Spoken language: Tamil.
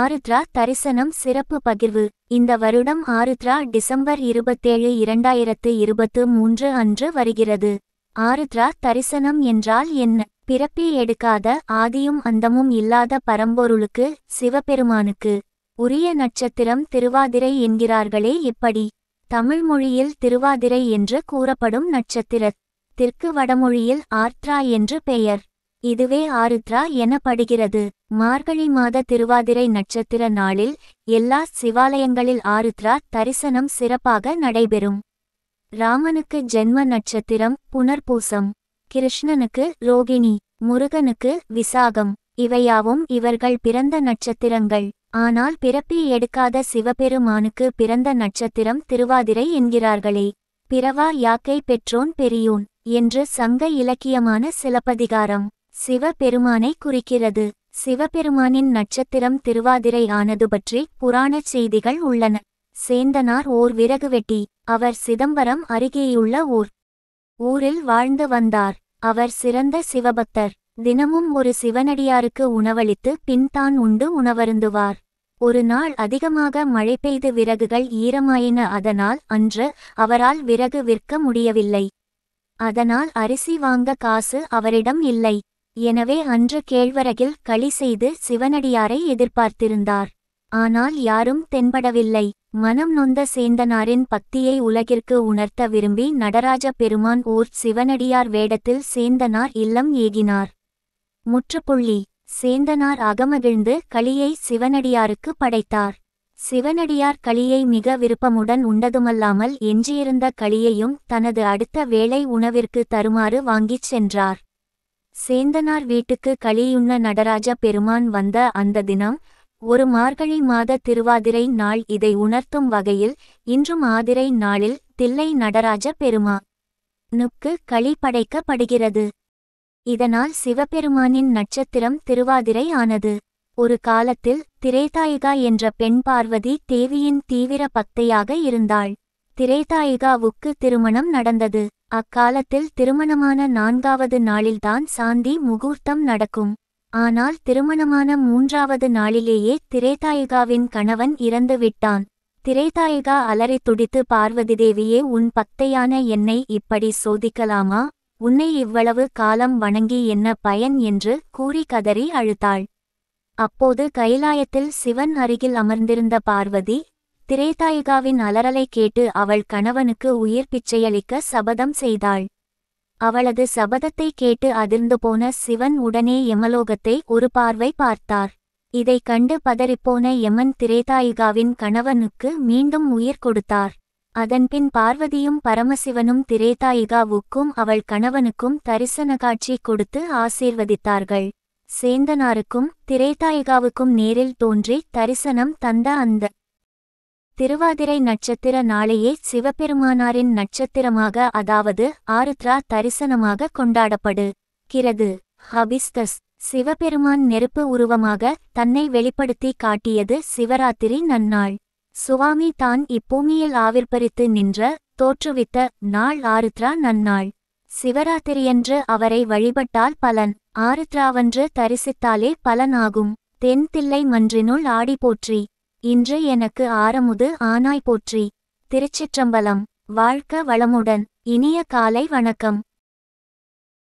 ஆருத்ரா தரிசனம் சிறப்பு பகிர்வு இந்த வருடம் ஆருத்ரா டிசம்பர் இருபத்தேழு இரண்டாயிரத்து இருபத்து மூன்று அன்று வருகிறது ஆருத்ரா தரிசனம் என்றால் என்ன பிறப்பில் எடுக்காத ஆதியும் அந்தமும் இல்லாத பரம்பொருளுக்கு சிவபெருமானுக்கு உரிய நட்சத்திரம் திருவாதிரை என்கிறார்களே இப்படி தமிழ் மொழியில் திருவாதிரை என்று கூறப்படும் தெற்கு வடமொழியில் ஆர்த்ரா என்று பெயர் இதுவே ஆருத்ரா எனப்படுகிறது மார்கழி மாத திருவாதிரை நட்சத்திர நாளில் எல்லா சிவாலயங்களில் ஆருத்ரா தரிசனம் சிறப்பாக நடைபெறும் ராமனுக்கு ஜென்ம நட்சத்திரம் புனர்பூசம் கிருஷ்ணனுக்கு ரோகிணி முருகனுக்கு விசாகம் இவையாவும் இவர்கள் பிறந்த நட்சத்திரங்கள் ஆனால் பிறப்பி எடுக்காத சிவபெருமானுக்கு பிறந்த நட்சத்திரம் திருவாதிரை என்கிறார்களே பிறவா யாக்கை பெற்றோன் பெரியோன் என்று சங்க இலக்கியமான சிலப்பதிகாரம் சிவபெருமானை குறிக்கிறது சிவபெருமானின் நட்சத்திரம் திருவாதிரை ஆனது பற்றி புராணச் செய்திகள் உள்ளன சேந்தனார் ஓர் விறகு வெட்டி அவர் சிதம்பரம் அருகேயுள்ள ஊர் ஊரில் வாழ்ந்து வந்தார் அவர் சிறந்த சிவபக்தர் தினமும் ஒரு சிவனடியாருக்கு உணவளித்து பின்தான் உண்டு உணவருந்துவார் ஒரு நாள் அதிகமாக மழை பெய்து விறகுகள் ஈரமாயின அதனால் அன்று அவரால் விறகு விற்க முடியவில்லை அதனால் அரிசி வாங்க காசு அவரிடம் இல்லை எனவே அன்று கேழ்வரகில் களி செய்து சிவனடியாரை எதிர்பார்த்திருந்தார் ஆனால் யாரும் தென்படவில்லை மனம் நொந்த சேந்தனாரின் பக்தியை உலகிற்கு உணர்த்த விரும்பி நடராஜ பெருமான் ஊர் சிவனடியார் வேடத்தில் சேந்தனார் இல்லம் ஏகினார் முற்றுப்புள்ளி சேந்தனார் அகமகிழ்ந்து களியை சிவனடியாருக்கு படைத்தார் சிவனடியார் களியை மிக விருப்பமுடன் உண்டதுமல்லாமல் எஞ்சியிருந்த களியையும் தனது அடுத்த வேளை உணவிற்கு தருமாறு வாங்கிச் சென்றார் சேந்தனார் வீட்டுக்கு களியுண்ண நடராஜ பெருமான் வந்த அந்த தினம் ஒரு மார்கழி மாத திருவாதிரை நாள் இதை உணர்த்தும் வகையில் இன்று மாதிரை நாளில் தில்லை நடராஜ பெருமா னுக்கு களி படைக்கப்படுகிறது இதனால் சிவபெருமானின் நட்சத்திரம் திருவாதிரை ஆனது ஒரு காலத்தில் திரேதாயிகா என்ற பெண் பார்வதி தேவியின் தீவிர பக்தையாக இருந்தாள் திரேதாயிகாவுக்கு திருமணம் நடந்தது அக்காலத்தில் திருமணமான நான்காவது நாளில்தான் சாந்தி முகூர்த்தம் நடக்கும் ஆனால் திருமணமான மூன்றாவது நாளிலேயே திரேதாயிகாவின் கணவன் இறந்துவிட்டான் திரேதாயிகா அலறி துடித்து பார்வதி தேவியே உன் பக்தையான என்னை இப்படி சோதிக்கலாமா உன்னை இவ்வளவு காலம் வணங்கி என்ன பயன் என்று கூறி கதறி அழுத்தாள் அப்போது கைலாயத்தில் சிவன் அருகில் அமர்ந்திருந்த பார்வதி திரேதாயிகாவின் அலறலை கேட்டு அவள் கணவனுக்கு உயிர் பிச்சையளிக்க சபதம் செய்தாள் அவளது சபதத்தை கேட்டு அதிர்ந்து போன சிவன் உடனே யமலோகத்தை ஒரு பார்வை பார்த்தார் இதைக் கண்டு பதறிப்போன யமன் திரேதாயிகாவின் கணவனுக்கு மீண்டும் உயிர் கொடுத்தார் அதன்பின் பார்வதியும் பரமசிவனும் திரேதாயிகாவுக்கும் அவள் கணவனுக்கும் தரிசன காட்சி கொடுத்து ஆசீர்வதித்தார்கள் சேந்தனாருக்கும் திரேதாயிகாவுக்கும் நேரில் தோன்றி தரிசனம் தந்த அந்த திருவாதிரை நட்சத்திர நாளையே சிவபெருமானாரின் நட்சத்திரமாக அதாவது ஆருத்ரா தரிசனமாக கொண்டாடப்படு கிறது ஹபிஸ்கஸ் சிவபெருமான் நெருப்பு உருவமாக தன்னை வெளிப்படுத்தி காட்டியது சிவராத்திரி நன்னாள் சுவாமி தான் இப்பூமியில் ஆவிர்பரித்து நின்ற தோற்றுவித்த நாள் ஆருத்ரா நன்னாள் சிவராத்திரியன்று அவரை வழிபட்டால் பலன் ஆருத்ராவன்று தரிசித்தாலே பலனாகும் தென்தில்லை மன்றினுள் ஆடி போற்றி இன்று எனக்கு ஆரமுது ஆனாய் போற்றி திருச்சிற்றம்பலம் வாழ்க்க வளமுடன் இனிய காலை வணக்கம்